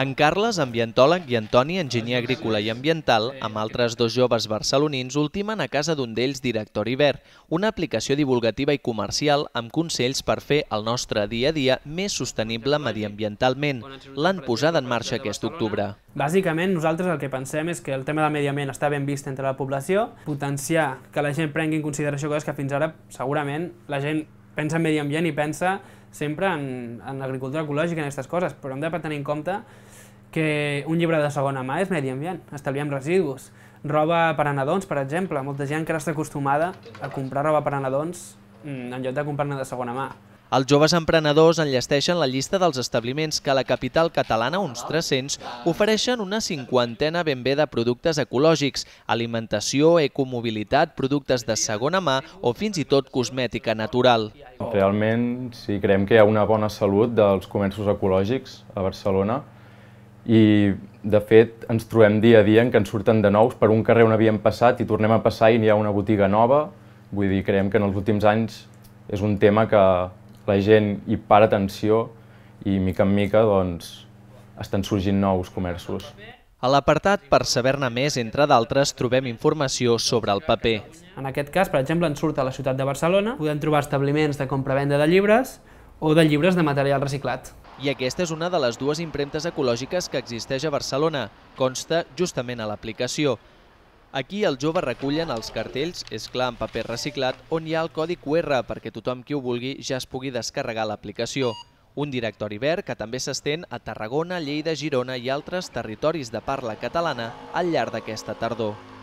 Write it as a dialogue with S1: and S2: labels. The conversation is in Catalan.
S1: En Carles, ambientòleg, i Antoni, enginyer agrícola i ambiental, amb altres dos joves barcelonins, ultimen a casa d'un d'ells director Verd, una aplicació divulgativa i comercial amb consells per fer el nostre dia a dia més sostenible mediambientalment. L'han posada en marxa aquest octubre.
S2: Bàsicament, nosaltres el que pensem és que el tema del mediament està ben vist entre la població, potenciar que la gent prengui en consideració coses que fins ara segurament la gent pensa en medi ambient i pensa sempre en, en l'agricultura ecològica i en aquestes coses, però hem de tenir en compte que un llibre de segona mà és medi ambient, estalviem residus. Roba per anadons, per exemple, molta gent que està acostumada a comprar roba per anadons mm, en lloc de comprar-ne de segona mà.
S1: Els joves emprenedors enllesteixen la llista dels establiments que a la capital catalana, uns 300, ofereixen una cinquantena ben bé de productes ecològics, alimentació, ecomobilitat, productes de segona mà o fins i tot cosmètica natural.
S3: Realment sí, creiem que hi ha una bona salut dels comerços ecològics a Barcelona i de fet ens trobem dia a dia en què ens surten de nous, per un carrer on havíem passat i tornem a passar i n'hi ha una botiga nova, vull dir, creiem que en els últims anys és un tema que la gent hi para atenció i mica en mica doncs, estan sorgint nous comerços.
S1: A l'apartat per saber-ne més, entre d'altres, trobem informació sobre el paper.
S2: En aquest cas, per exemple, en surt a la ciutat de Barcelona, podem trobar establiments de compra-venda de llibres o de llibres de material reciclat. I aquesta és una de les dues impremtes
S1: ecològiques que existeix a Barcelona. Consta justament a l'aplicació. Aquí els joves recullen els cartells, és clar, en paper reciclat, on hi ha el codi QR perquè tothom qui ho vulgui ja es pugui descarregar l'aplicació. Un directori verd que també s'estén a Tarragona, Lleida, Girona i altres territoris de parla catalana al llarg d'aquesta tardor.